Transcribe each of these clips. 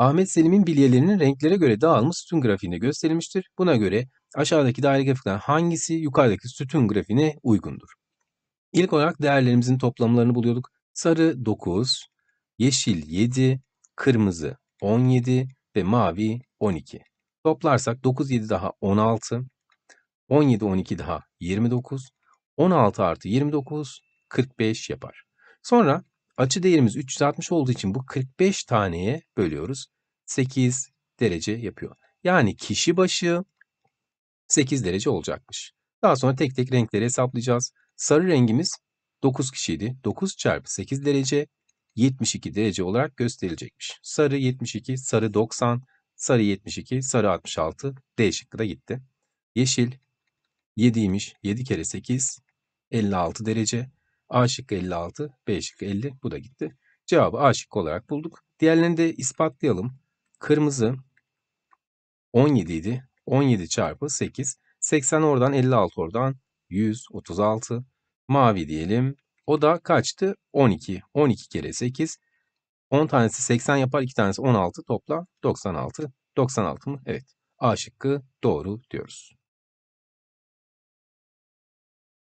Ahmet Selim'in bilyelerinin renklere göre dağılmış sütun grafiğinde gösterilmiştir. Buna göre aşağıdaki daire grafikten hangisi yukarıdaki sütun grafiğine uygundur? İlk olarak değerlerimizin toplamlarını buluyorduk. Sarı 9, yeşil 7, kırmızı 17 ve mavi 12. Toplarsak 9 7 daha 16, 17 12 daha 29, 16 artı 29 45 yapar. Sonra Açı değerimiz 360 olduğu için bu 45 taneye bölüyoruz. 8 derece yapıyor. Yani kişi başı 8 derece olacakmış. Daha sonra tek tek renkleri hesaplayacağız. Sarı rengimiz 9 kişiydi. 9 çarpı 8 derece 72 derece olarak gösterilecekmiş. Sarı 72, sarı 90, sarı 72, sarı 66 D şıkkı da gitti. Yeşil 7'ymiş. 7 kere 8 56 derece. A şıkkı 56, B şıkkı 50. Bu da gitti. Cevabı A şıkkı olarak bulduk. Diğerlerini de ispatlayalım. Kırmızı 17 idi. 17 çarpı 8. 80 oradan 56 oradan 136. Mavi diyelim. O da kaçtı? 12. 12 kere 8. 10 tanesi 80 yapar. 2 tanesi 16. Topla 96. 96 mı? Evet. A şıkkı doğru diyoruz.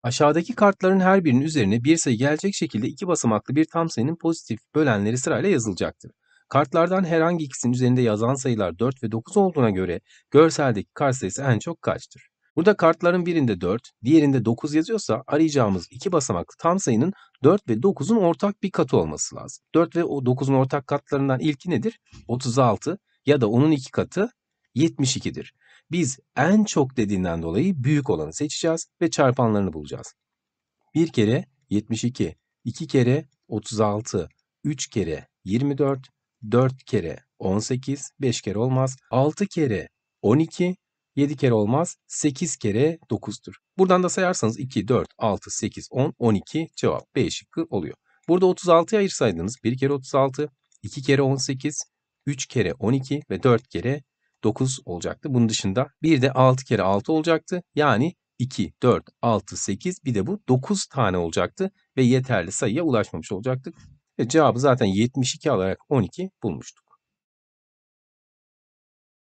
Aşağıdaki kartların her birinin üzerine bir sayı gelecek şekilde iki basamaklı bir tam sayının pozitif bölenleri sırayla yazılacaktır. Kartlardan herhangi ikisinin üzerinde yazan sayılar 4 ve 9 olduğuna göre görseldeki kart sayısı en çok kaçtır? Burada kartların birinde 4, diğerinde 9 yazıyorsa arayacağımız iki basamaklı tam sayının 4 ve 9'un ortak bir katı olması lazım. 4 ve 9'un ortak katlarından ilki nedir? 36 ya da onun iki katı 72'dir. Biz en çok dediğinden dolayı büyük olanı seçeceğiz ve çarpanlarını bulacağız. 1 kere 72, 2 kere 36, 3 kere 24, 4 kere 18, 5 kere olmaz, 6 kere 12, 7 kere olmaz, 8 kere 9'dur. Buradan da sayarsanız 2, 4, 6, 8, 10, 12 cevap B şıkkı oluyor. Burada 36'ya ayırsaydınız 1 kere 36, 2 kere 18, 3 kere 12 ve 4 kere 9 olacaktı. Bunun dışında bir de 6 kere 6 olacaktı. Yani 2, 4, 6, 8 bir de bu 9 tane olacaktı ve yeterli sayıya ulaşmamış olacaktık. Ve cevabı zaten 72 alarak 12 bulmuştuk.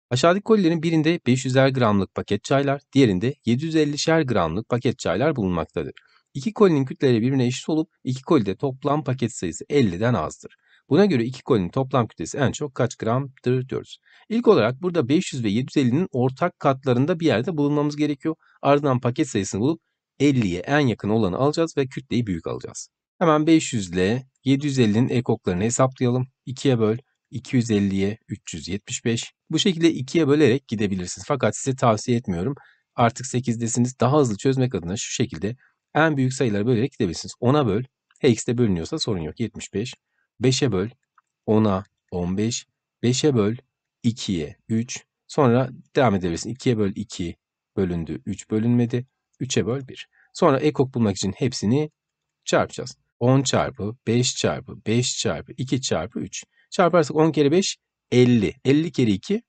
Aşağıdaki kolilerin birinde 500'er gramlık paket çaylar, diğerinde 750'şer gramlık paket çaylar bulunmaktadır. İki kolinin kütleleri birbirine eşit olup iki kolide toplam paket sayısı 50'den azdır. Buna göre iki kolinin toplam kütlesi en çok kaç gramdır diyoruz. İlk olarak burada 500 ve 750'nin ortak katlarında bir yerde bulunmamız gerekiyor. Ardından paket sayısını bulup 50'ye en yakın olanı alacağız ve kütleyi büyük alacağız. Hemen 500 ile 750'nin ekoklarını hesaplayalım. 2'ye böl. 250'ye 375. Bu şekilde 2'ye bölerek gidebilirsiniz. Fakat size tavsiye etmiyorum. Artık 8'desiniz. Daha hızlı çözmek adına şu şekilde en büyük sayıları bölerek gidebilirsiniz. 10'a böl. Hex'te bölünüyorsa sorun yok. 75. 5'e böl, 10'a 15, 5'e böl, 2'ye 3. Sonra devam edebilirsin. 2'ye böl 2 bölündü, 3 bölünmedi. 3'e böl 1. Sonra ekok bulmak için hepsini çarpacağız. 10 çarpı 5 çarpı 5 çarpı 2 çarpı 3. Çarparsak 10 kere 5 50. 50 kere 2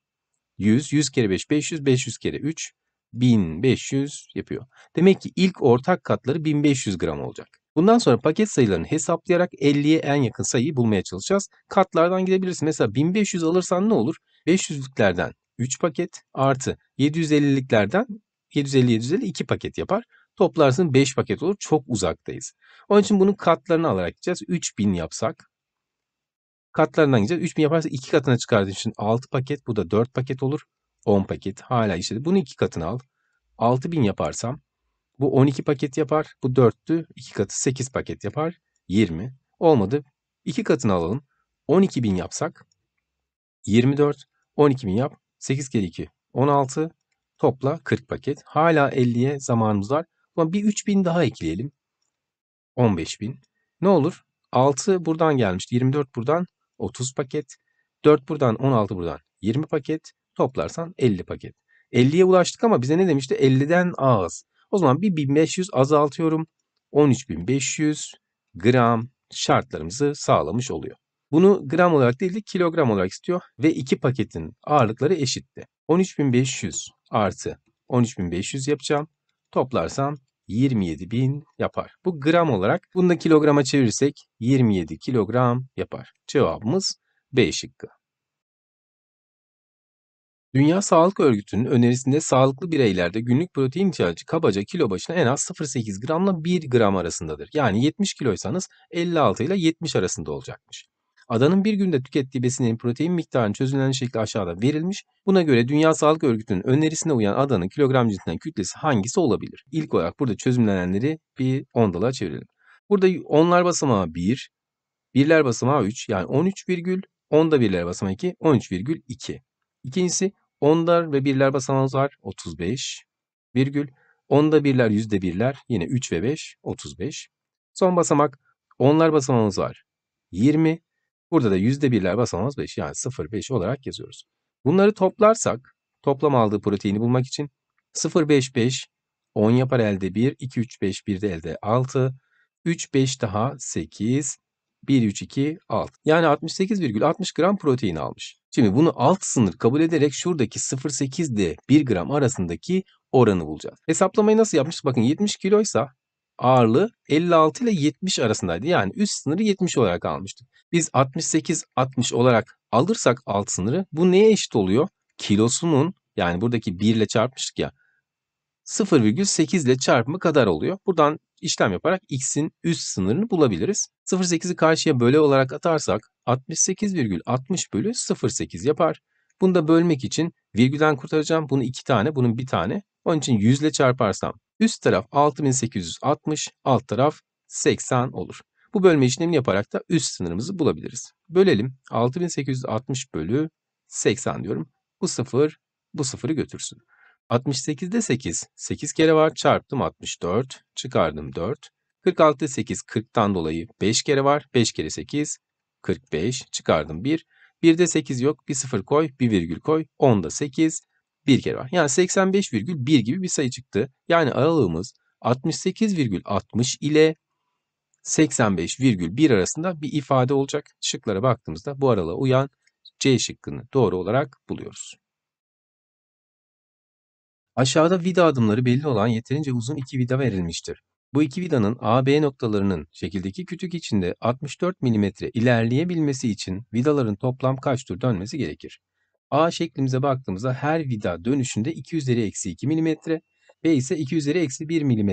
100. 100 kere 5 500. 500 kere 3 1500 yapıyor. Demek ki ilk ortak katları 1500 gram olacak. Bundan sonra paket sayılarını hesaplayarak 50'ye en yakın sayıyı bulmaya çalışacağız. Katlardan gidebilirsin. Mesela 1500 alırsan ne olur? 500'lüklerden 3 paket artı 750'liklerden 750-750 2 paket yapar. Toplarsın 5 paket olur. Çok uzaktayız. Onun için bunun katlarını alarak gideceğiz. 3000 yapsak katlarından gideceğiz. 3000 yaparsa 2 katına çıkardığın için 6 paket. Bu da 4 paket olur. 10 paket. Hala işte. Bunu 2 katına al. 6000 yaparsam bu 12 paket yapar. Bu 4'tü. 2 katı 8 paket yapar. 20. Olmadı. 2 katını alalım. 12 bin yapsak 24. 12 bin yap. 8 kere 2 16. Topla 40 paket. Hala 50'ye zamanımız var. Ama bir 3 bin daha ekleyelim. 15 bin. Ne olur? 6 buradan gelmişti. 24 buradan 30 paket. 4 buradan 16 buradan 20 paket. Toplarsan 50 paket. 50'ye ulaştık ama bize ne demişti? 50'den az. O zaman 1500 azaltıyorum. 13500 gram şartlarımızı sağlamış oluyor. Bunu gram olarak değil de kilogram olarak istiyor ve iki paketin ağırlıkları eşitti. 13500 artı 13500 yapacağım. Toplarsam 27.000 yapar. Bu gram olarak bunu da kilograma çevirirsek 27 kilogram yapar. Cevabımız B şıkkı. Dünya Sağlık Örgütü'nün önerisinde sağlıklı bireylerde günlük protein ihtiyacı kabaca kilo başına en az 0.8 gramla 1 gram arasındadır. Yani 70 kiloysanız 56 ile 70 arasında olacakmış. Adanın bir günde tükettiği besinin protein miktarının çözülen şekli aşağıda verilmiş. Buna göre Dünya Sağlık Örgütü'nün önerisine uyan adanın kilogram cinsinden kütlesi hangisi olabilir? İlk olarak burada çözümlenenleri bir ondalığa çevirelim. Burada onlar basamağı 1, birler basamağı 3 yani 13 virgül, onda birler basamağı 2, 13 virgül 2. İkincisi onlar ve birler basamazlar 35. Virgül. Onda birler yüzde birler yine 3 ve 5 35. Son basamak onlar basamağımız var 20. Burada da yüzde birler basamağımız 5 yani 0 5 olarak yazıyoruz. Bunları toplarsak toplam aldığı proteini bulmak için 0 5 5 10 yapar elde 1 2 3 5 1 de elde 6 3 5 daha 8 1, 3, 2, 6. Yani 68,60 gram protein almış. Şimdi bunu alt sınır kabul ederek şuradaki 0,8 ile 1 gram arasındaki oranı bulacağız. Hesaplamayı nasıl yapmış? Bakın 70 kiloysa ağırlığı 56 ile 70 arasındaydı. Yani üst sınırı 70 olarak almıştık. Biz 68-60 olarak alırsak alt sınırı bu neye eşit oluyor? Kilosunun yani buradaki 1 ile çarpmıştık ya 0,8 ile çarpımı kadar oluyor. Buradan işlem yaparak x'in üst sınırını bulabiliriz. 0,8'i karşıya böle olarak atarsak 68,60 bölü 0,8 yapar. Bunu da bölmek için virgülden kurtaracağım. Bunu iki tane, bunun bir tane. Onun için 100 ile çarparsam üst taraf 6860, alt taraf 80 olur. Bu bölme işlemini yaparak da üst sınırımızı bulabiliriz. Bölelim. 6860 bölü 80 diyorum. Bu 0, bu 0'ı götürsün. 68'de 8. 8 kere var çarptım 64. Çıkardım 4. 46'da 8 40'tan dolayı 5 kere var. 5 kere 8 45. Çıkardım 1. 1'de 8 yok. Bir 0 koy. Bir virgül koy. 10'da 8. 1 kere var. Yani 85,1 gibi bir sayı çıktı. Yani aralığımız 68,60 ile 85,1 arasında bir ifade olacak. Şıklara baktığımızda bu aralığa uyan C şıkkını doğru olarak buluyoruz. Aşağıda vida adımları belli olan yeterince uzun iki vida verilmiştir. Bu iki vidanın AB noktalarının şekildeki kütük içinde 64 mm ilerleyebilmesi için vidaların toplam kaç tur dönmesi gerekir? A şeklimize baktığımızda her vida dönüşünde 2 eksi 2 mm, B ise 2 eksi 1 mm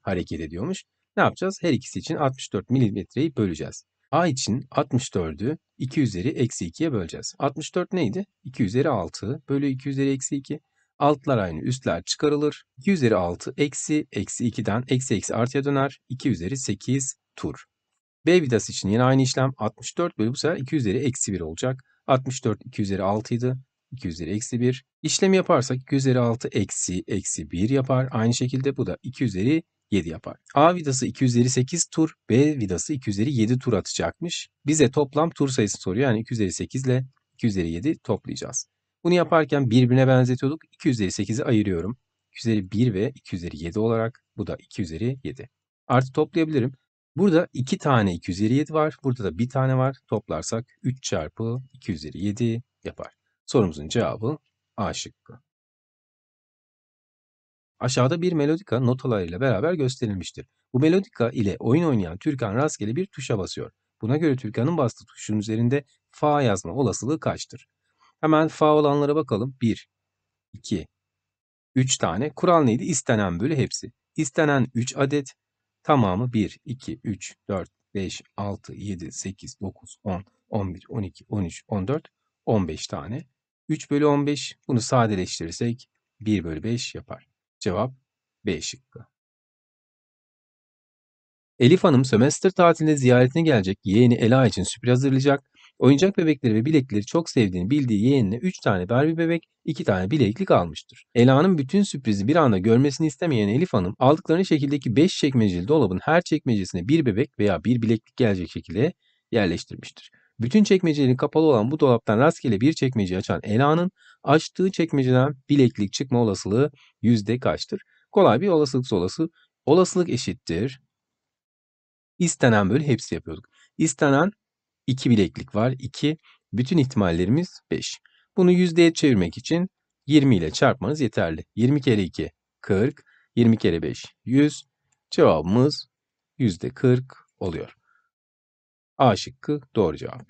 hareket ediyormuş. Ne yapacağız? Her ikisi için 64 mm'yi böleceğiz. A için 64'ü 2 eksi 2'ye böleceğiz. 64 neydi? 2 üzeri 6 bölü 2 üzeri eksi 2. Altlar aynı üstler çıkarılır. 2 üzeri 6 eksi eksi 2'den eksi eksi artıya döner. 2 üzeri 8 tur. B vidas için yine aynı işlem 64 bölü bu sefer 2 üzeri eksi 1 olacak. 64 2 üzeri 6 idi. 2 üzeri eksi 1. İşlemi yaparsak 2 üzeri 6 eksi eksi 1 yapar. Aynı şekilde bu da 2 üzeri 7 yapar. A vidası 2 üzeri 8 tur, B vidası 2 üzeri 7 tur atacakmış. Bize toplam tur sayısı soruyor. Yani 2 üzeri 8 ile 2 üzeri 7 toplayacağız. Bunu yaparken birbirine benzetiyorduk. 2 üzeri 8'i ayırıyorum. 2 üzeri 1 ve 2 üzeri 7 olarak. Bu da 2 üzeri 7. Artı toplayabilirim. Burada 2 tane 2 üzeri 7 var. Burada da 1 tane var. Toplarsak 3 çarpı 2 üzeri 7 yapar. Sorumuzun cevabı A şıkkı. Aşağıda bir melodika notalarıyla beraber gösterilmiştir. Bu melodika ile oyun oynayan Türkan rastgele bir tuşa basıyor. Buna göre Türkan'ın bastığı tuşun üzerinde fa yazma olasılığı kaçtır? Hemen faul olanlara bakalım. 1, 2, 3 tane. Kural neydi? İstenen bölü hepsi. İstenen 3 adet. Tamamı 1, 2, 3, 4, 5, 6, 7, 8, 9, 10, 11, 12, 13, 14, 15 tane. 3 bölü 15 bunu sadeleştirirsek 1 bölü 5 yapar. Cevap B şıkkı. Elif Hanım sömestr tatilinde ziyaretine gelecek yeğeni Ela için sürpriz hazırlayacak Oyuncak bebekleri ve bilekleri çok sevdiğini bildiği yeğenine 3 tane Barbie bebek, 2 tane bileklik almıştır. Ela'nın bütün sürprizi bir anda görmesini istemeyen Elif Hanım aldıklarını şekildeki 5 çekmeceli dolabın her çekmecesine bir bebek veya bir bileklik gelecek şekilde yerleştirmiştir. Bütün çekmecelerin kapalı olan bu dolaptan rastgele bir çekmece açan Ela'nın açtığı çekmeceden bileklik çıkma olasılığı yüzde kaçtır? Kolay bir olasılık solası. Olasılık eşittir. İstenen bölü hepsi yapıyorduk. İstenen 2 bileklik var 2. Bütün ihtimallerimiz 5. Bunu yüzdeye çevirmek için 20 ile çarpmanız yeterli. 20 kere 2 40, 20 kere 5 100. Cevabımız %40 oluyor. A şıkkı doğru cevap.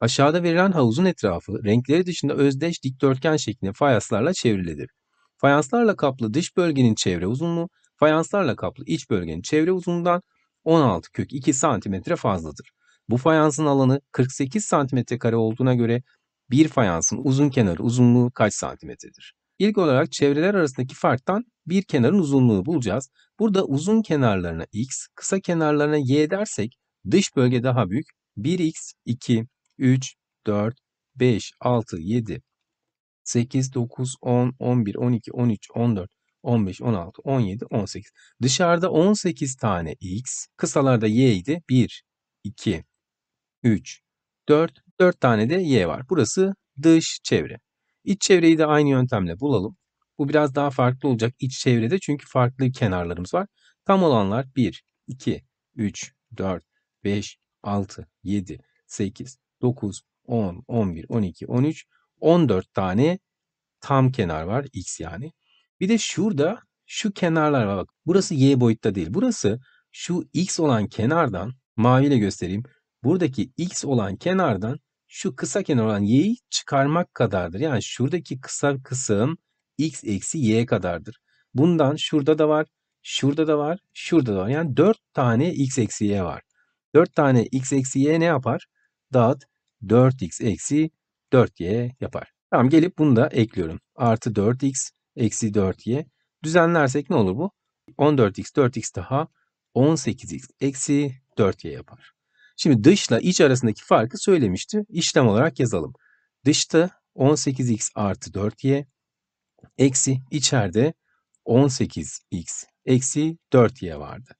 Aşağıda verilen havuzun etrafı renkleri dışında özdeş dikdörtgen şeklinde fayanslarla çevrilidir. Fayanslarla kaplı dış bölgenin çevre uzunluğu, fayanslarla kaplı iç bölgenin çevre uzunluğundan 16 kök 2 santimetre fazladır. Bu fayansın alanı 48 santimetre kare olduğuna göre bir fayansın uzun kenarı uzunluğu kaç santimetredir? İlk olarak çevreler arasındaki farktan bir kenarın uzunluğu bulacağız. Burada uzun kenarlarına x, kısa kenarlarına y dersek dış bölge daha büyük. 1x, 2, 3, 4, 5, 6, 7, 8, 9, 10, 11, 12, 13, 14, 15, 16, 17, 18. Dışarıda 18 tane x. Kısalarda y idi. 1, 2, 3, 4. 4 tane de y var. Burası dış çevre. İç çevreyi de aynı yöntemle bulalım. Bu biraz daha farklı olacak iç çevrede çünkü farklı kenarlarımız var. Tam olanlar 1, 2, 3, 4, 5, 6, 7, 8, 9, 10, 11, 12, 13, 14 tane tam kenar var. X yani. Bir de şurada şu kenarlar var bak. Burası y boyutta değil. Burası şu x olan kenardan maviyle göstereyim. Buradaki x olan kenardan şu kısa kenar olan y'yi çıkarmak kadardır. Yani şuradaki kısa kısım x eksi y kadardır. Bundan şurada da var, şurada da var, şurada da var. Yani 4 tane x eksi y var. 4 tane x eksi y ne yapar? Dağıt 4x eksi 4y yapar. Tamam gelip bunu da ekliyorum. Artı 4x eksi 4y. Düzenlersek ne olur bu? 14x 4x daha 18x eksi 4y yapar. Şimdi dışla iç arasındaki farkı söylemişti. İşlem olarak yazalım. Dışta 18x artı 4y eksi içeride 18x eksi 4y vardı.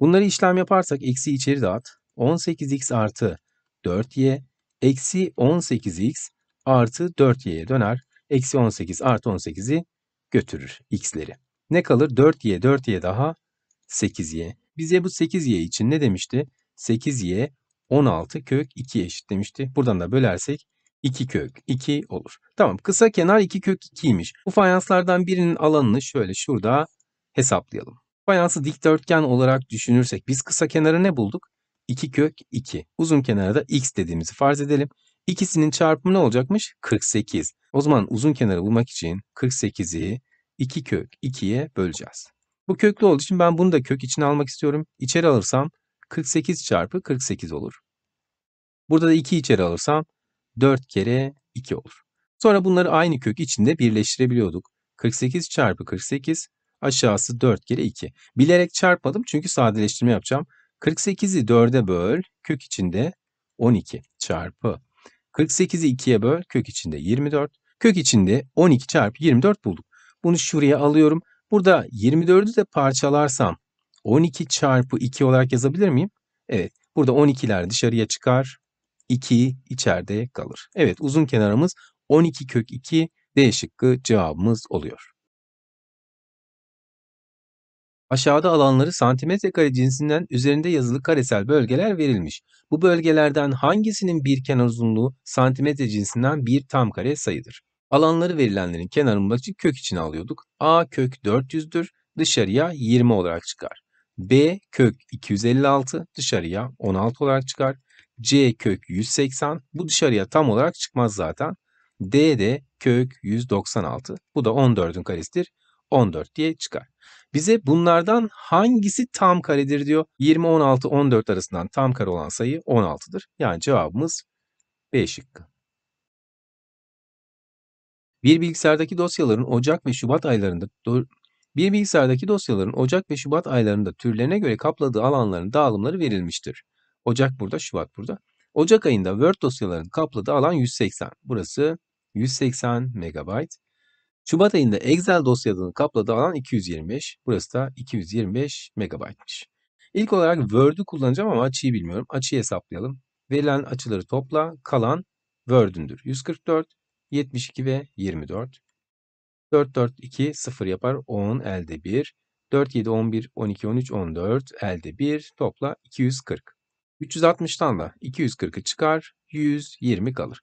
Bunları işlem yaparsak eksi içeri dağıt. 18x artı 4y eksi 18x artı 4y'ye döner. Eksi 18 artı 18'i götürür x'leri. Ne kalır? 4y, 4y daha 8y. Bize bu 8y için ne demişti? 8y 16 kök 2 eşit demişti. Buradan da bölersek 2 kök 2 olur. Tamam kısa kenar 2 kök 2'ymiş. Bu fayanslardan birinin alanını şöyle şurada hesaplayalım. Fayansı dikdörtgen olarak düşünürsek biz kısa kenarı ne bulduk? 2 kök 2. Uzun kenara da x dediğimizi farz edelim. İkisinin çarpımı ne olacakmış? 48. O zaman uzun kenarı bulmak için 48'i 2 kök 2'ye böleceğiz. Bu köklü olduğu için ben bunu da kök içine almak istiyorum. İçeri alırsam 48 çarpı 48 olur. Burada da 2 içeri alırsam 4 kere 2 olur. Sonra bunları aynı kök içinde birleştirebiliyorduk. 48 çarpı 48 aşağısı 4 kere 2. Bilerek çarpmadım çünkü sadeleştirme yapacağım. 48'i 4'e böl kök içinde 12 çarpı 48'i 2'ye böl. Kök içinde 24. Kök içinde 12 çarpı 24 bulduk. Bunu şuraya alıyorum. Burada 24'ü de parçalarsam 12 çarpı 2 olarak yazabilir miyim? Evet. Burada 12'ler dışarıya çıkar. 2 içeride kalır. Evet uzun kenarımız 12 kök 2 D şıkkı cevabımız oluyor. Aşağıda alanları santimetre kare cinsinden üzerinde yazılı karesel bölgeler verilmiş. Bu bölgelerden hangisinin bir kenar uzunluğu santimetre cinsinden bir tam kare sayıdır? Alanları verilenlerin kenarını bulmak için kök içine alıyorduk. A kök 400'dür, dışarıya 20 olarak çıkar. B kök 256 dışarıya 16 olarak çıkar. C kök 180 bu dışarıya tam olarak çıkmaz zaten. D de kök 196 bu da 14'ün karesidir 14 diye çıkar. Bize bunlardan hangisi tam karedir diyor. 20, 16, 14 arasından tam kare olan sayı 16'dır. Yani cevabımız B şıkkı. Bir bilgisayardaki dosyaların Ocak ve Şubat aylarında bir bilgisayardaki dosyaların Ocak ve Şubat aylarında türlerine göre kapladığı alanların dağılımları verilmiştir. Ocak burada, Şubat burada. Ocak ayında Word dosyalarının kapladığı alan 180. Burası 180 MB. Şubat ayında Excel dosyalarının kapladığı alan 225. Burası da 225 megabaytmış. İlk olarak Word'ü kullanacağım ama açıyı bilmiyorum. Açıyı hesaplayalım. Verilen açıları topla. Kalan Word'ündür. 144, 72 ve 24. 4, 4, 2, 0 yapar. 10 elde 1. 4, 7, 11, 12, 13, 14 elde 1. Topla 240. 360'tan da 240'ı çıkar. 120 kalır.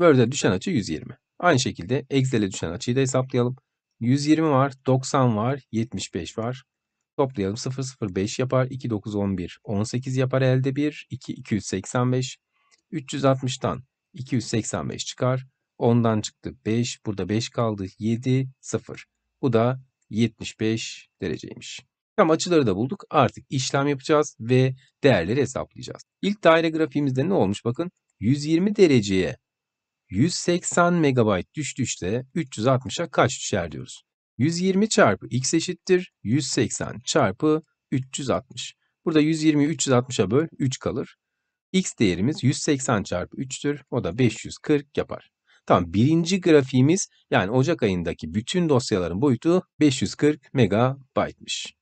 Word'e düşen açı 120. Aynı şekilde Excel'e düşen açıyı da hesaplayalım. 120 var, 90 var, 75 var. Toplayalım 0, 0, 5 yapar, 2, 9, 11, 18 yapar elde 1, 2, 285. 360'tan 285 çıkar. 10'dan çıktı 5, burada 5 kaldı 7, 0. Bu da 75 dereceymiş. Tam açıları da bulduk. Artık işlem yapacağız ve değerleri hesaplayacağız. İlk daire grafiğimizde ne olmuş? Bakın 120 dereceye 180 MB düştüyse 360'a kaç düşer diyoruz. 120 çarpı x eşittir 180 çarpı 360. Burada 120'yi 360'a böl 3 kalır. x değerimiz 180 çarpı 3'tür. O da 540 yapar. Tamam birinci grafiğimiz yani Ocak ayındaki bütün dosyaların boyutu 540 megabaytmış.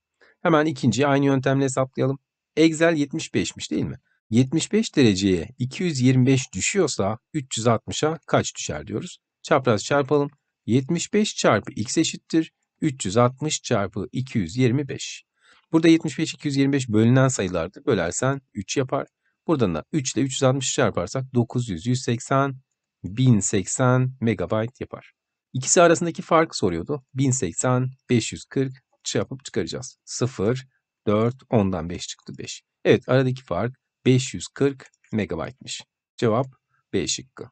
Hemen ikinciyi aynı yöntemle hesaplayalım. Excel 75'miş değil mi? 75 dereceye 225 düşüyorsa 360'a kaç düşer diyoruz. Çapraz çarpalım. 75 çarpı x eşittir 360 çarpı 225. Burada 75 225 bölünen sayılardı. Bölersen 3 yapar. Buradan da 3 ile 360 çarparsak 900, 180, 1080 megabyte yapar. İkisi arasındaki fark soruyordu. 1080, 540 çarpıp çıkaracağız. 0, 4, 10'dan 5 çıktı 5. Evet aradaki fark 540 megabaytmış. Cevap B şıkkı.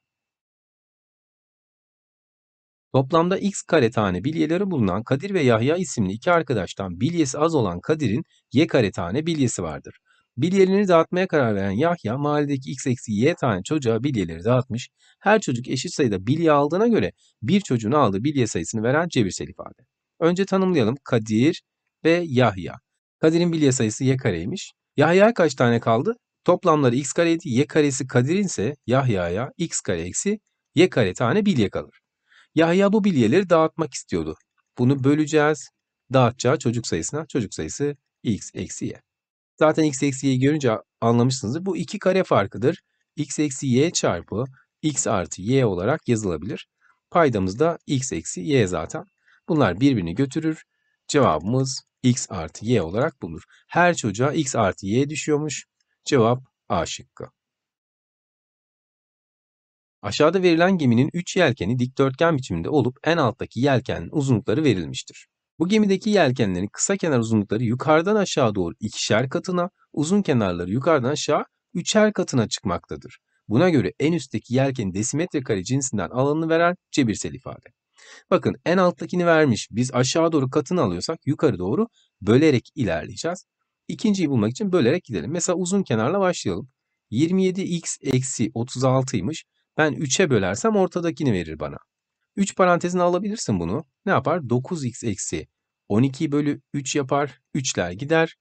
Toplamda x kare tane bilyeleri bulunan Kadir ve Yahya isimli iki arkadaştan bilyesi az olan Kadir'in y kare tane bilyesi vardır. Bilyelerini dağıtmaya karar veren Yahya mahalledeki x eksi y tane çocuğa bilyeleri dağıtmış. Her çocuk eşit sayıda bilye aldığına göre bir çocuğun aldığı bilye sayısını veren cebirsel ifade. Önce tanımlayalım Kadir ve Yahya. Kadir'in bilye sayısı y kareymiş. Yahya kaç tane kaldı? Toplamları x kareydi. Y karesi Kadir'in ise Yahya'ya x kare eksi y kare tane bilye kalır. Yahya bu bilyeleri dağıtmak istiyordu. Bunu böleceğiz. Dağıtacağı çocuk sayısına çocuk sayısı x eksi y. Zaten x eksi y'yi görünce anlamışsınızdır. Bu iki kare farkıdır. x eksi y çarpı x artı y olarak yazılabilir. Paydamız da x eksi y zaten. Bunlar birbirini götürür. Cevabımız x artı y olarak bulunur. Her çocuğa x artı y düşüyormuş. Cevap A şıkkı. Aşağıda verilen geminin 3 yelkeni dikdörtgen biçiminde olup en alttaki yelkenin uzunlukları verilmiştir. Bu gemideki yelkenlerin kısa kenar uzunlukları yukarıdan aşağı doğru ikişer katına, uzun kenarları yukarıdan aşağı üçer katına çıkmaktadır. Buna göre en üstteki yelkenin desimetre kare cinsinden alanını veren cebirsel ifade. Bakın en alttakini vermiş. Biz aşağı doğru katını alıyorsak yukarı doğru bölerek ilerleyeceğiz. İkinciyi bulmak için bölerek gidelim. Mesela uzun kenarla başlayalım. 27x eksi 36'ymış. Ben 3'e bölersem ortadakini verir bana. 3 parantezine alabilirsin bunu. Ne yapar? 9x eksi 12 bölü 3 yapar. 3'ler gider.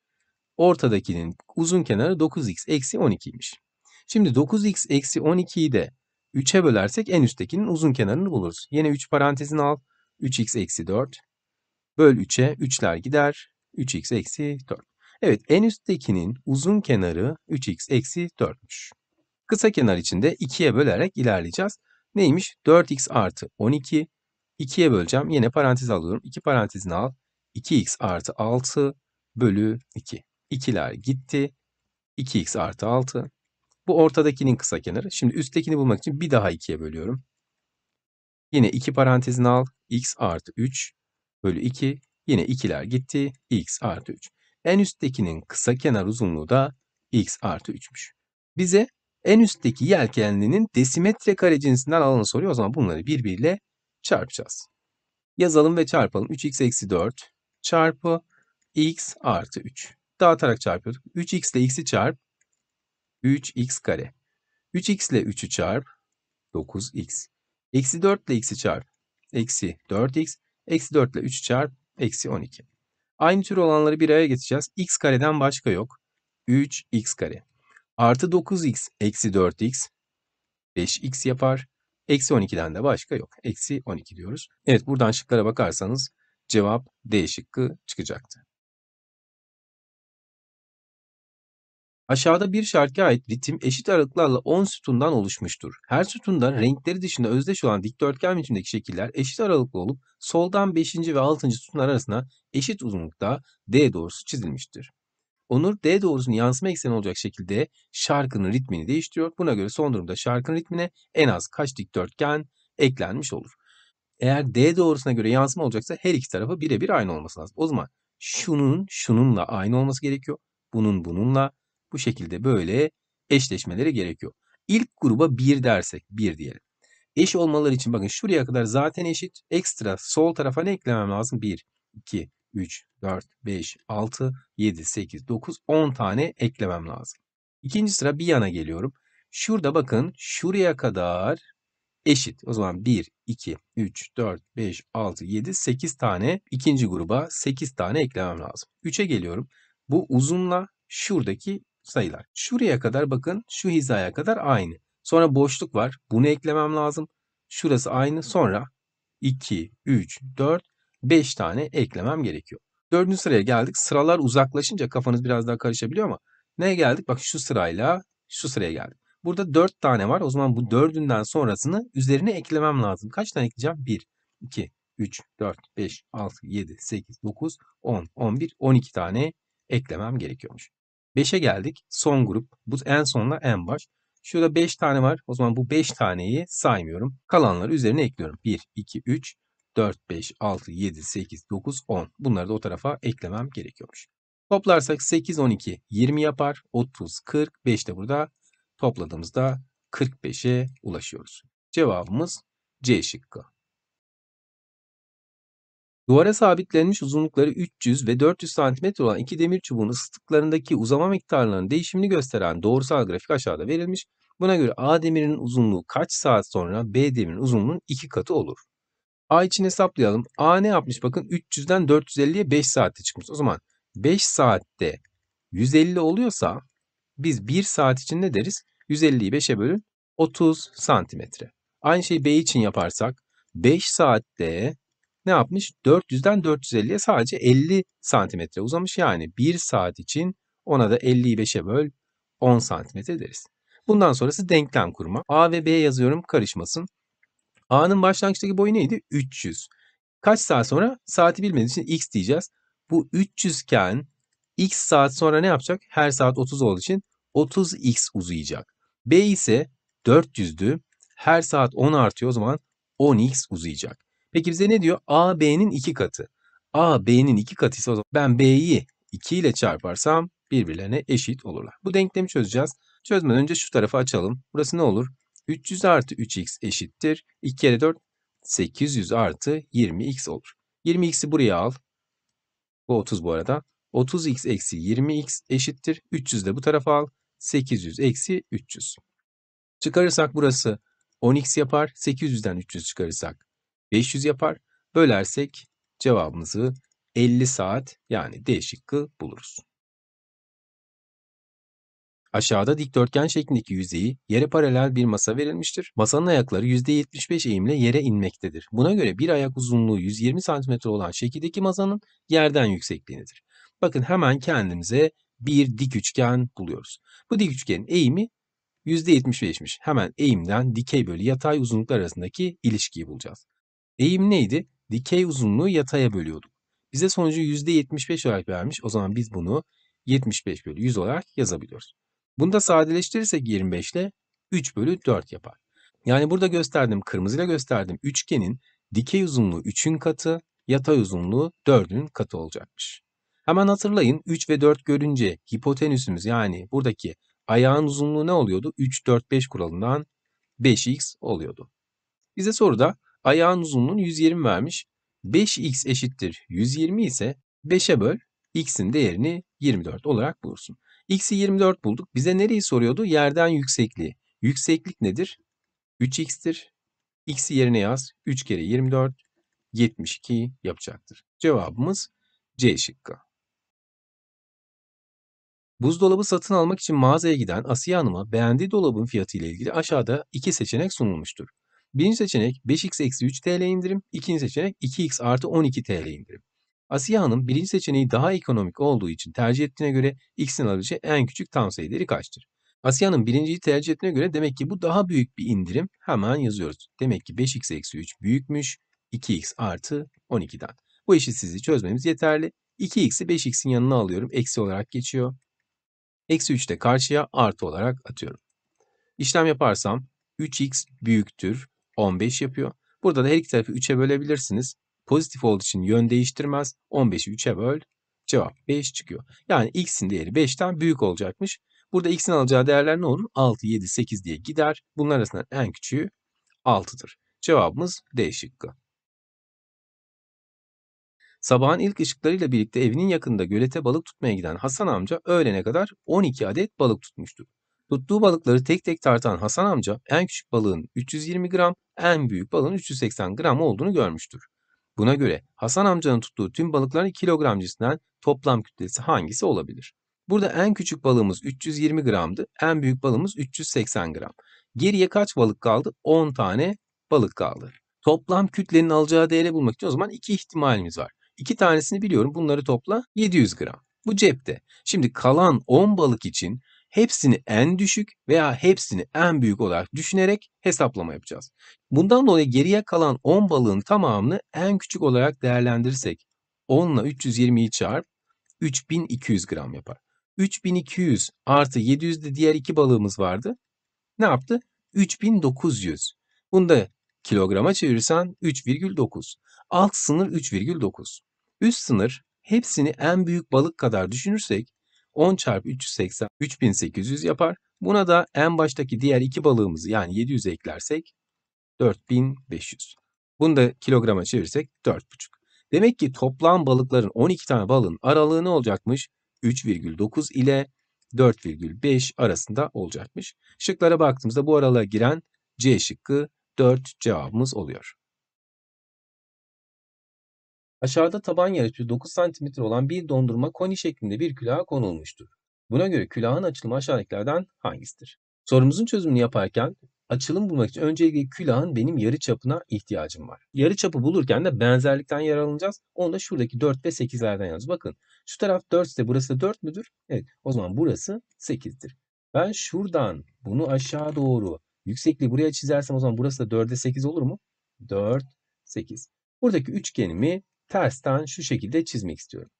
Ortadakinin uzun kenarı 9x eksi 12'ymiş. Şimdi 9x eksi 12'yi de 3'e bölersek en üsttekinin uzun kenarını buluruz. Yine 3 parantezini al. 3x eksi 4. Böl 3'e 3'ler gider. 3x eksi 4. Evet en üsttekinin uzun kenarı 3x eksi 4'müş. Kısa kenar içinde 2'ye bölerek ilerleyeceğiz. Neymiş? 4x artı 12. 2'ye böleceğim. Yine parantez alıyorum. 2 parantezini al. 2x artı 6 bölü 2. 2'ler gitti. 2x artı 6. Bu ortadakinin kısa kenarı. Şimdi üsttekini bulmak için bir daha 2'ye bölüyorum. Yine 2 parantezini al. x artı 3 bölü 2. Yine 2'ler gitti. x artı 3. En üsttekinin kısa kenar uzunluğu da x artı 3'müş. Bize en üstteki yelkenlinin desimetre kare cinsinden alanı soruyor. O zaman bunları birbiriyle çarpacağız. Yazalım ve çarpalım. 3x eksi 4 çarpı x artı 3. Dağıtarak çarpıyorduk. 3x ile x'i çarp. 3x kare. 3x ile 3'ü çarp. 9x. Eksi 4 ile x'i çarp. Eksi 4x. Eksi 4 ile 3 çarp. Eksi 12. Aynı tür olanları bir araya getireceğiz. x kareden başka yok. 3x kare. Artı 9x eksi 4x 5x yapar. Eksi 12'den de başka yok. Eksi 12 diyoruz. Evet buradan şıklara bakarsanız cevap D şıkkı çıkacaktı. Aşağıda bir şarkıya ait ritim eşit aralıklarla 10 sütundan oluşmuştur. Her sütundan renkleri dışında özdeş olan dikdörtgen biçimdeki şekiller eşit aralıklı olup soldan 5. ve 6. sütunlar arasında eşit uzunlukta D doğrusu çizilmiştir. Onur D doğrusunun yansıma ekseni olacak şekilde şarkının ritmini değiştiriyor. Buna göre son durumda şarkının ritmine en az kaç dikdörtgen eklenmiş olur. Eğer D doğrusuna göre yansıma olacaksa her iki tarafı birebir aynı olması lazım. O zaman şunun şununla aynı olması gerekiyor. Bunun bununla, bu şekilde böyle eşleşmeleri gerekiyor. İlk gruba 1 dersek 1 diyelim. Eş olmaları için bakın şuraya kadar zaten eşit. Ekstra sol tarafa ne eklemem lazım? 1, 2, 3, 4, 5, 6, 7, 8, 9, 10 tane eklemem lazım. İkinci sıra bir yana geliyorum. Şurada bakın şuraya kadar eşit. O zaman 1, 2, 3, 4, 5, 6, 7, 8 tane ikinci gruba 8 tane eklemem lazım. 3'e geliyorum. Bu uzunla şuradaki sayılar. Şuraya kadar bakın şu hizaya kadar aynı. Sonra boşluk var. Bunu eklemem lazım. Şurası aynı. Sonra 2, 3, 4, 5 tane eklemem gerekiyor. Dördüncü sıraya geldik. Sıralar uzaklaşınca kafanız biraz daha karışabiliyor ama neye geldik? Bak şu sırayla şu sıraya geldik. Burada 4 tane var. O zaman bu dördünden sonrasını üzerine eklemem lazım. Kaç tane ekleyeceğim? 1, 2, 3, 4, 5, 6, 7, 8, 9, 10, 11, 12 tane eklemem gerekiyormuş. 5'e geldik. Son grup. Bu en sonla en baş. Şurada 5 tane var. O zaman bu 5 taneyi saymıyorum. Kalanları üzerine ekliyorum. 1, 2, 3, 4, 5, 6, 7, 8, 9, 10. Bunları da o tarafa eklemem gerekiyormuş. Toplarsak 8, 12, 20 yapar. 30, 40, 5 de burada topladığımızda 45'e ulaşıyoruz. Cevabımız C şıkkı. Duvara sabitlenmiş uzunlukları 300 ve 400 cm olan iki demir çubuğun ısıtıklarındaki uzama miktarlarının değişimini gösteren doğrusal grafik aşağıda verilmiş. Buna göre A demirinin uzunluğu kaç saat sonra B demirinin uzunluğunun 2 katı olur. A için hesaplayalım. A ne yapmış bakın 300'den 450'ye 5 saatte çıkmış. O zaman 5 saatte 150 oluyorsa biz 1 saat için ne deriz? 150'yi 5'e bölün 30 santimetre. Aynı şeyi B için yaparsak 5 saatte ne yapmış? 400'den 450'ye sadece 50 santimetre uzamış. Yani 1 saat için ona da 50'yi 5'e böl 10 santimetre deriz. Bundan sonrası denklem kurma. A ve B yazıyorum karışmasın. A'nın başlangıçtaki boyu neydi? 300. Kaç saat sonra? Saati bilmediğimiz için x diyeceğiz. Bu 300 iken x saat sonra ne yapacak? Her saat 30 olduğu için 30x uzayacak. B ise 400'dü. Her saat 10 artıyor o zaman 10x uzayacak. Peki bize ne diyor? A, B'nin iki katı. A, B'nin iki katı ise o zaman ben B'yi 2 ile çarparsam birbirlerine eşit olurlar. Bu denklemi çözeceğiz. Çözmeden önce şu tarafı açalım. Burası ne olur? 300 artı 3x eşittir. 2 kere 4 800 artı 20x olur. 20x'i buraya al. Bu 30 bu arada. 30x eksi 20x eşittir. 300 de bu tarafa al. 800 eksi 300. Çıkarırsak burası 10x yapar. 800'den 300 çıkarırsak 500 yapar. Bölersek cevabımızı 50 saat yani D şıkkı buluruz. Aşağıda dikdörtgen şeklindeki yüzeyi yere paralel bir masa verilmiştir. Masanın ayakları %75 eğimle yere inmektedir. Buna göre bir ayak uzunluğu 120 cm olan şekildeki masanın yerden yüksekliğidir. Bakın hemen kendimize bir dik üçgen buluyoruz. Bu dik üçgenin eğimi %75'miş. Hemen eğimden dikey bölü yatay uzunluklar arasındaki ilişkiyi bulacağız. Eğim neydi? Dikey uzunluğu yataya bölüyorduk. Bize sonucu %75 olarak vermiş. O zaman biz bunu 75 bölü 100 olarak yazabiliyoruz. Bunu da sadeleştirirsek 25 ile 3 bölü 4 yapar. Yani burada gösterdim, kırmızıyla gösterdim üçgenin dikey uzunluğu 3'ün katı, yatay uzunluğu 4'ün katı olacakmış. Hemen hatırlayın 3 ve 4 görünce hipotenüsümüz yani buradaki ayağın uzunluğu ne oluyordu? 3, 4, 5 kuralından 5x oluyordu. Bize soruda Ayağın uzunluğunu 120 vermiş. 5x eşittir 120 ise 5'e böl x'in değerini 24 olarak bulursun. x'i 24 bulduk. Bize nereyi soruyordu? Yerden yüksekliği. Yükseklik nedir? 3x'tir. x'i yerine yaz. 3 kere 24 72 yapacaktır. Cevabımız C şıkkı. Buzdolabı satın almak için mağazaya giden Asiye Hanım'a beğendiği dolabın fiyatı ile ilgili aşağıda iki seçenek sunulmuştur. Birinci seçenek 5x eksi 3 TL indirim. ikinci seçenek 2x artı 12 TL indirim. Asiye Hanım birinci seçeneği daha ekonomik olduğu için tercih ettiğine göre x'in alabileceği en küçük tam sayıları kaçtır? Asiye Hanım birinciyi tercih ettiğine göre demek ki bu daha büyük bir indirim. Hemen yazıyoruz. Demek ki 5x eksi 3 büyükmüş 2x artı 12'den. Bu eşitsizliği çözmemiz yeterli. 2x'i 5x'in yanına alıyorum. Eksi olarak geçiyor. Eksi 3 de karşıya artı olarak atıyorum. İşlem yaparsam 3x büyüktür 15 yapıyor. Burada da her iki tarafı 3'e bölebilirsiniz. Pozitif olduğu için yön değiştirmez. 15'i 3'e böl. Cevap 5 çıkıyor. Yani x'in değeri 5'ten büyük olacakmış. Burada x'in alacağı değerler ne olur? 6, 7, 8 diye gider. Bunlar arasında en küçüğü 6'dır. Cevabımız D şıkkı. Sabahın ilk ışıklarıyla birlikte evinin yakında gölete balık tutmaya giden Hasan amca öğlene kadar 12 adet balık tutmuştu. Tuttuğu balıkları tek tek tartan Hasan amca en küçük balığın 320 gram, en büyük balığın 380 gram olduğunu görmüştür. Buna göre Hasan amcanın tuttuğu tüm balıkların kilogram cinsinden toplam kütlesi hangisi olabilir? Burada en küçük balığımız 320 gramdı, en büyük balığımız 380 gram. Geriye kaç balık kaldı? 10 tane balık kaldı. Toplam kütlenin alacağı değeri bulmak için o zaman iki ihtimalimiz var. İki tanesini biliyorum bunları topla 700 gram. Bu cepte. Şimdi kalan 10 balık için hepsini en düşük veya hepsini en büyük olarak düşünerek hesaplama yapacağız. Bundan dolayı geriye kalan 10 balığın tamamını en küçük olarak değerlendirirsek 10 ile 320'yi çarp 3200 gram yapar. 3200 artı 700 de diğer iki balığımız vardı. Ne yaptı? 3900. Bunu da kilograma çevirirsen 3,9. Alt sınır 3,9. Üst sınır hepsini en büyük balık kadar düşünürsek 10 çarpı 380 3800 yapar. Buna da en baştaki diğer iki balığımızı yani 700 eklersek 4500. Bunu da kilograma çevirsek 4,5. Demek ki toplam balıkların 12 tane balığın aralığı ne olacakmış? 3,9 ile 4,5 arasında olacakmış. Şıklara baktığımızda bu aralığa giren C şıkkı 4 cevabımız oluyor. Aşağıda taban yarısı 9 cm olan bir dondurma koni şeklinde bir külaha konulmuştur. Buna göre külahın açılımı aşağıdakilerden hangisidir? Sorumuzun çözümünü yaparken açılım bulmak için öncelikle külahın benim yarı çapına ihtiyacım var. Yarı çapı bulurken de benzerlikten yararlanacağız. Onu da şuradaki 4 ve 8'lerden yaz. Bakın şu taraf 4 ise burası 4 müdür? Evet o zaman burası 8'dir. Ben şuradan bunu aşağı doğru yüksekliği buraya çizersem o zaman burası da 4'e 8 olur mu? 4, 8. Buradaki üçgenimi tersten şu şekilde çizmek istiyorum.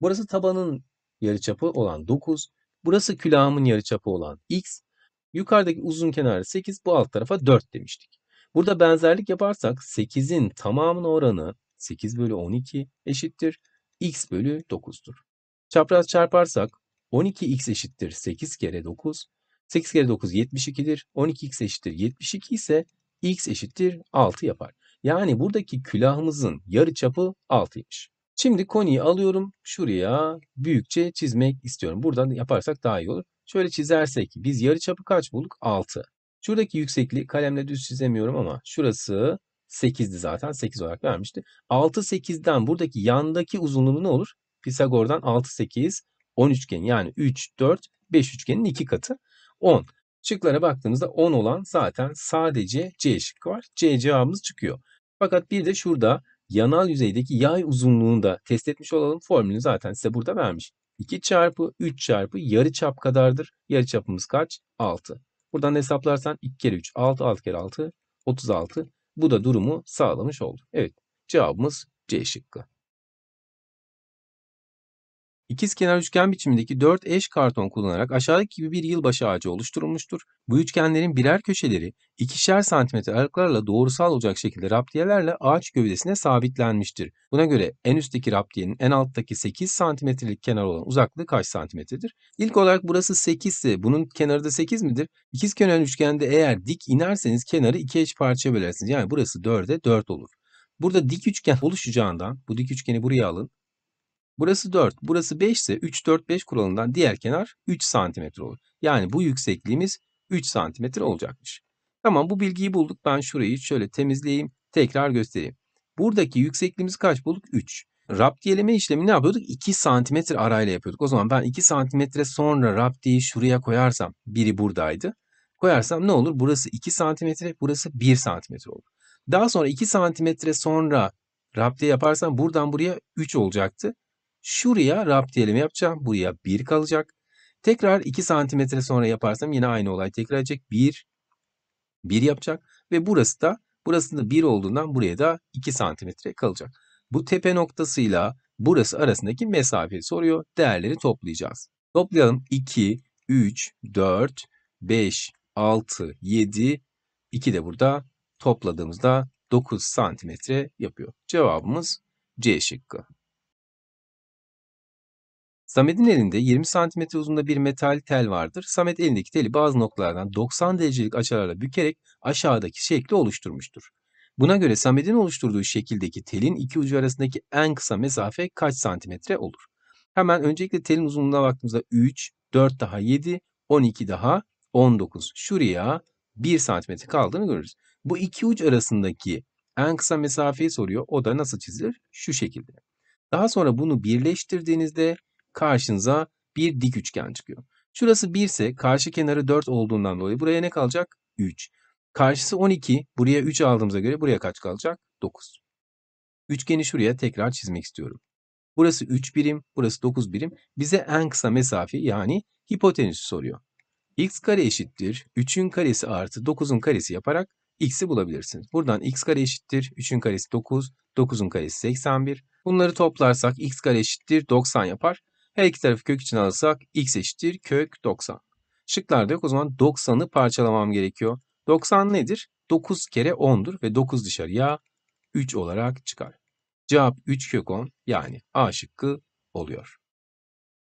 Burası tabanın yarıçapı olan 9. Burası külahımın yarıçapı olan x. Yukarıdaki uzun kenarı 8, bu alt tarafa 4 demiştik. Burada benzerlik yaparsak 8'in tamamının oranı 8 bölü 12 eşittir x bölü 9'dur. Çapraz çarparsak 12x eşittir 8 kere 9. 8 kere 9 72'dir. 12x eşittir 72 ise x eşittir 6 yapar. Yani buradaki külahımızın yarı çapı 6'ymış. Şimdi koniyi alıyorum. Şuraya büyükçe çizmek istiyorum. Buradan yaparsak daha iyi olur. Şöyle çizersek biz yarı çapı kaç bulduk? 6. Şuradaki yüksekliği kalemle düz çizemiyorum ama şurası 8'di zaten. 8 olarak vermişti. 6 8'den buradaki yandaki uzunluğu ne olur? Pisagor'dan 6 8 10 üçgen yani 3 4 5 üçgenin 2 katı 10. Şıklara baktığımızda 10 olan zaten sadece C şıkkı var. C cevabımız çıkıyor. Fakat bir de şurada yanal yüzeydeki yay uzunluğunu da test etmiş olalım. Formülünü zaten size burada vermiş. 2 çarpı 3 çarpı yarı çap kadardır. Yarı çapımız kaç? 6. Buradan hesaplarsan 2 kere 3 6 6 kere 6 36. Bu da durumu sağlamış oldu. Evet cevabımız C şıkkı. İkizkenar üçgen biçimindeki 4 eş karton kullanarak aşağıdaki gibi bir yılbaşı ağacı oluşturulmuştur. Bu üçgenlerin birer köşeleri ikişer santimetre aralıklarla doğrusal olacak şekilde raptiyelerle ağaç gövdesine sabitlenmiştir. Buna göre en üstteki raptiyenin en alttaki 8 santimetrelik kenar olan uzaklığı kaç santimetredir? İlk olarak burası 8 ise bunun kenarı da 8 midir? İkizkenar üçgende eğer dik inerseniz kenarı iki eş parçaya bölersiniz. Yani burası 4'e 4 olur. Burada dik üçgen oluşacağından bu dik üçgeni buraya alın. Burası 4, burası 5 ise 3, 4, 5 kuralından diğer kenar 3 santimetre olur. Yani bu yüksekliğimiz 3 santimetre olacakmış. Tamam bu bilgiyi bulduk. Ben şurayı şöyle temizleyeyim. Tekrar göstereyim. Buradaki yüksekliğimiz kaç bulduk? 3. Raptiyeleme işlemi ne yapıyorduk? 2 santimetre arayla yapıyorduk. O zaman ben 2 santimetre sonra raptiyi şuraya koyarsam biri buradaydı. Koyarsam ne olur? Burası 2 santimetre, burası 1 santimetre olur. Daha sonra 2 santimetre sonra raptiye yaparsam buradan buraya 3 olacaktı. Şuraya raptiyeleme yapacağım. Buraya 1 kalacak. Tekrar 2 santimetre sonra yaparsam yine aynı olay tekrar edecek. 1, 1 yapacak. Ve burası da burası da 1 olduğundan buraya da 2 santimetre kalacak. Bu tepe noktasıyla burası arasındaki mesafeyi soruyor. Değerleri toplayacağız. Toplayalım. 2, 3, 4, 5, 6, 7, 2 de burada topladığımızda 9 santimetre yapıyor. Cevabımız C şıkkı. Samet'in elinde 20 cm uzunluğunda bir metal tel vardır. Samet elindeki teli bazı noktalardan 90 derecelik açılarla bükerek aşağıdaki şekli oluşturmuştur. Buna göre Samet'in oluşturduğu şekildeki telin iki ucu arasındaki en kısa mesafe kaç santimetre olur? Hemen öncelikle telin uzunluğuna baktığımızda 3, 4 daha 7, 12 daha 19. Şuraya 1 santimetre kaldığını görürüz. Bu iki uç arasındaki en kısa mesafeyi soruyor. O da nasıl çizilir? Şu şekilde. Daha sonra bunu birleştirdiğinizde karşınıza bir dik üçgen çıkıyor. Şurası 1 ise karşı kenarı 4 olduğundan dolayı buraya ne kalacak? 3. Karşısı 12. Buraya 3 aldığımıza göre buraya kaç kalacak? 9. Üçgeni şuraya tekrar çizmek istiyorum. Burası 3 birim, burası 9 birim. Bize en kısa mesafe yani hipotenüsü soruyor. x kare eşittir 3'ün karesi artı 9'un karesi yaparak x'i bulabilirsiniz. Buradan x kare eşittir 3'ün karesi 9, 9'un karesi 81. Bunları toplarsak x kare eşittir 90 yapar. Her iki tarafı kök için alırsak x eşittir kök 90. Şıklarda yok o zaman 90'ı parçalamam gerekiyor. 90 nedir? 9 kere 10'dur ve 9 dışarıya 3 olarak çıkar. Cevap 3 kök 10 yani A şıkkı oluyor.